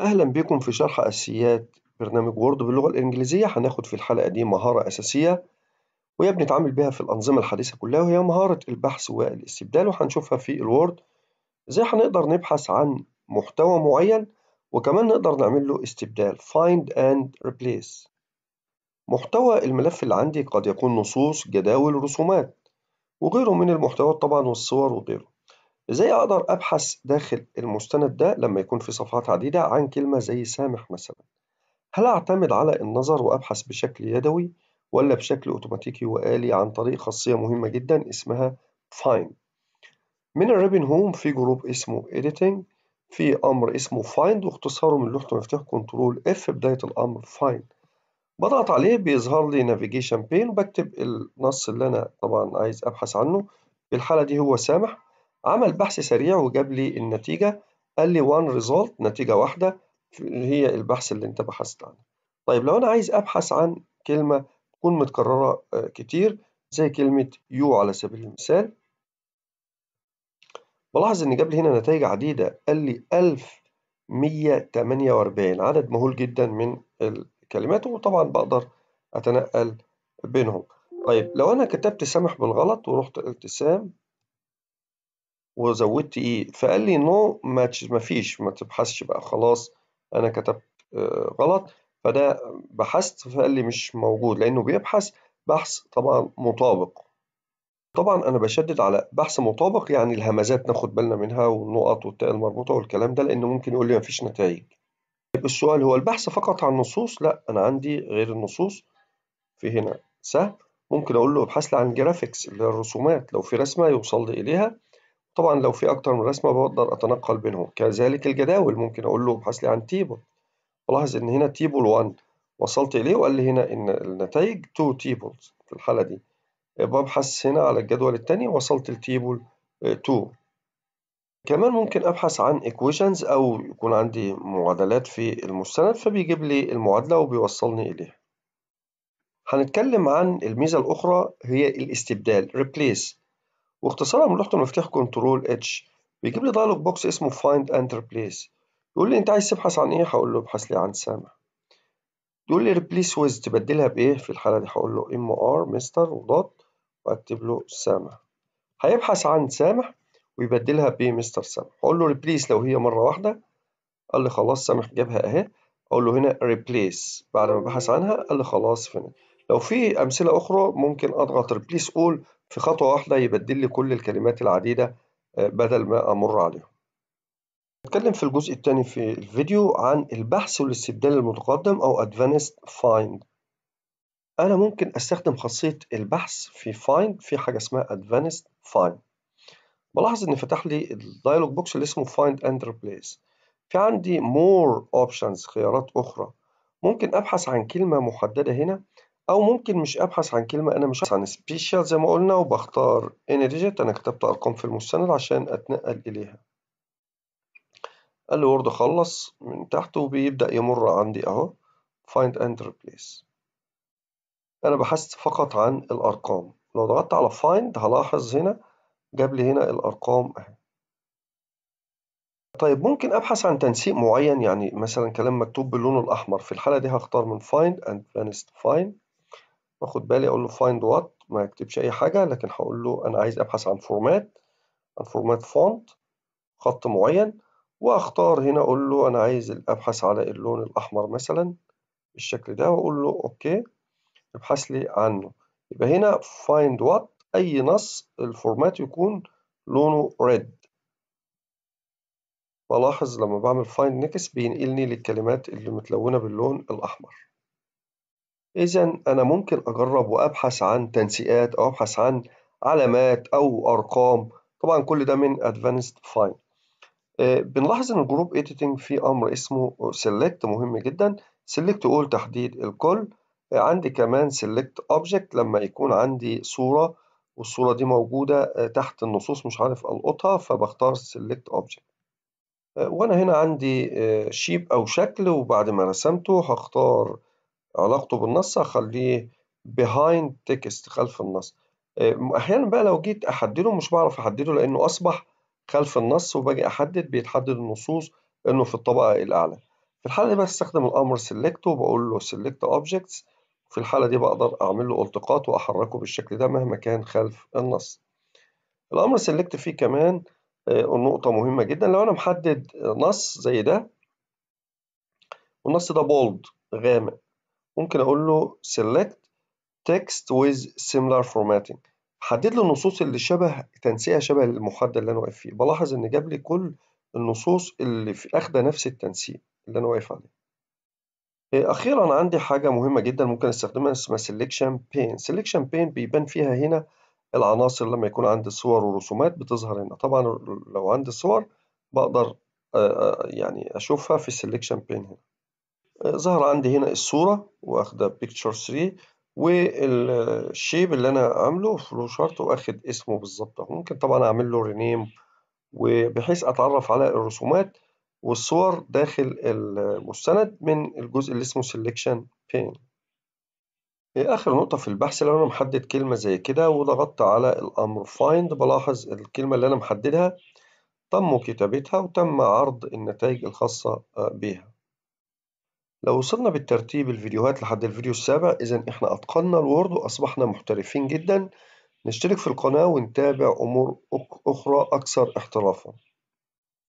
أهلا بكم في شرح أساسيات برنامج وورد باللغة الإنجليزية هناخد في الحلقة دي مهارة أساسية وهي بنتعامل بها في الأنظمة الحديثة كلها وهي مهارة البحث والاستبدال وهنشوفها في الوورد إزاي هنقدر نبحث عن محتوى معين وكمان نقدر نعمل له استبدال find and replace محتوى الملف اللي عندي قد يكون نصوص جداول رسومات وغيره من المحتوى طبعا والصور وغيره ازاي اقدر ابحث داخل المستند ده لما يكون في صفحات عديدة عن كلمة زي سامح مثلا هل اعتمد على النظر وابحث بشكل يدوي ولا بشكل اوتوماتيكي وآلي عن طريق خاصية مهمة جدا اسمها فاين من الريبن هوم في جروب اسمه editing في امر اسمه find واختصاره من لوحة مفتاح كنترول اف بداية الامر فاين بضغط عليه بيظهر لي نافيجيشن بين وبكتب النص اللي انا طبعا عايز ابحث عنه في الحالة دي هو سامح عمل بحث سريع وجاب لي النتيجة قال لي one result نتيجة واحدة هي البحث اللي أنت بحثت عنه طيب لو أنا عايز أبحث عن كلمة تكون متكررة آه، كتير زي كلمة يو على سبيل المثال بلاحظ إن جاب لي هنا نتائج عديدة قال لي 1148 عدد مهول جدا من الكلمات وطبعا بقدر أتنقل بينهم طيب لو أنا كتبت سامح بالغلط ورحت ابتسام وزودت ايه فقال لي نو ما فيش ما تبحثش بقى خلاص انا كتبت آه، غلط فده بحثت فقال لي مش موجود لانه بيبحث بحث طبعا مطابق طبعا انا بشدد على بحث مطابق يعني الهمزات ناخد بالنا منها والنقط والتاء المربوطه والكلام ده لان ممكن يقول لي مفيش نتائج طيب السؤال هو البحث فقط عن النصوص لا انا عندي غير النصوص في هنا سهل ممكن اقول له ابحث لي عن جرافيكس اللي هي الرسومات لو في رسمه يوصل لي اليها طبعا لو في أكتر من رسمة بقدر أتنقل بينهم كذلك الجداول ممكن أقول له ابحث لي عن تيبل ألاحظ إن هنا تيبل 1 وصلت إليه وقال لي هنا إن النتائج 2 تيبلز في الحالة دي ببحث هنا على الجدول الثاني وصلت لتيبل 2 كمان ممكن أبحث عن equations أو يكون عندي معادلات في المستند فبيجيب لي المعادلة وبيوصلني إليها هنتكلم عن الميزة الأخرى هي الاستبدال replace واختصارها من لوحة المفتاح كنترول اتش بيجيب لي دايلوج بوكس اسمه فايند اند ريبليس يقول لي انت عايز تبحث عن ايه هقول له ابحث لي عن سامع يقول لي ريبليس ويز تبدلها بايه في الحالة دي هقول له ام ار مستر ودوت واكتب له سامع هيبحث عن سامح ويبدلها بمستر سامح هقول له ريبليس لو هي مره واحده قال لي خلاص سامح جابها اهي اقول له هنا ريبليس بعد ما بحث عنها قال لي خلاص فين لو في امثله اخرى ممكن اضغط ريبليس اول في خطوة واحدة يبدل لي كل الكلمات العديدة آه، بدل ما أمر عليهم نتكلم في الجزء الثاني في الفيديو عن البحث والاستبدال المتقدم أو Advanced Find أنا ممكن أستخدم خاصية البحث في Find في حاجة اسمها Advanced Find بلاحظ إن فتح لي الدايلوج بوكس اللي اسمه Find and Replace في عندي More Options خيارات أخرى ممكن أبحث عن كلمة محددة هنا أو ممكن مش أبحث عن كلمة أنا مش عن سبيشال زي ما قلنا وبختار إن ريجيت أنا كتبت أرقام في المستند عشان أتنقل إليها الوورد خلص من تحت وبيبدأ يمر عندي أهو find and replace أنا بحثت فقط عن الأرقام لو ضغطت على find هلاحظ هنا جاب لي هنا الأرقام أهي طيب ممكن أبحث عن تنسيق معين يعني مثلا كلام مكتوب باللون الأحمر في الحالة دي هختار من find and then find واخد بالي اقول له فايند وات ما يكتبش اي حاجه لكن هقول له انا عايز ابحث عن فورمات عن فورمات فونت خط معين واختار هنا اقول له انا عايز ابحث على اللون الاحمر مثلا بالشكل ده واقول له اوكي ابحث لي عنه يبقى هنا فايند وات اي نص الفورمات يكون لونه ريد بلاحظ لما بعمل فايند نيكس بينقلني للكلمات اللي متلونة باللون الأحمر إذا أنا ممكن أجرب وأبحث عن تنسيقات أو أبحث عن علامات أو أرقام طبعا كل ده من Advanced Find آه، بنلاحظ إن الجروب إيديتنج في أمر اسمه Select مهم جدا Select أول تحديد الكل آه، عندي كمان Select Object لما يكون عندي صورة والصورة دي موجودة آه، تحت النصوص مش عارف ألقطها فبختار Select Object وأنا هنا عندي شيب أو شكل وبعد ما رسمته هختار علاقته بالنص أخليه behind text خلف النص آه، أحيانا بقى لو جيت أحدده مش بعرف أحدده لأنه أصبح خلف النص وباجي أحدد بيتحدد النصوص إنه في الطبقة الأعلى في الحالة دي بستخدم الأمر select وبقول له select objects في الحالة دي بقدر أعمل له التقاط وأحركه بالشكل ده مهما كان خلف النص الأمر select فيه كمان آه، نقطة مهمة جدا لو أنا محدد نص زي ده والنص ده بولد غامق ممكن أقول له select text with similar formatting حدد له النصوص اللي شبه تنسيقها شبه المحدد اللي أنا واقف فيه بلاحظ إن جاب لي كل النصوص اللي في أخدة نفس التنسيق اللي أنا واقف عليه إيه، أخيرا عندي حاجة مهمة جدا ممكن أستخدمها اسمها selection pane selection pane بيبان فيها هنا العناصر لما يكون عندي صور ورسومات بتظهر هنا طبعا لو عندي صور بقدر آه، آه، يعني أشوفها في selection pane هنا ظهر عندي هنا الصورة واخدة بيكتشر 3 والشيب اللي انا عامله فلو شارت واخد اسمه بالظبط اهو ممكن طبعا اعمل له رينيم وبحيث اتعرف على الرسومات والصور داخل المستند من الجزء اللي اسمه سيلكشن بين اخر نقطة في البحث لو انا محدد كلمة زي كده وضغطت على الامر فايند بلاحظ الكلمة اللي انا محددها تم كتابتها وتم عرض النتائج الخاصة بها لو وصلنا بالترتيب الفيديوهات لحد الفيديو السابع إذا إحنا أتقنا الوورد وأصبحنا محترفين جدا نشترك في القناة ونتابع أمور أخرى أكثر احترافا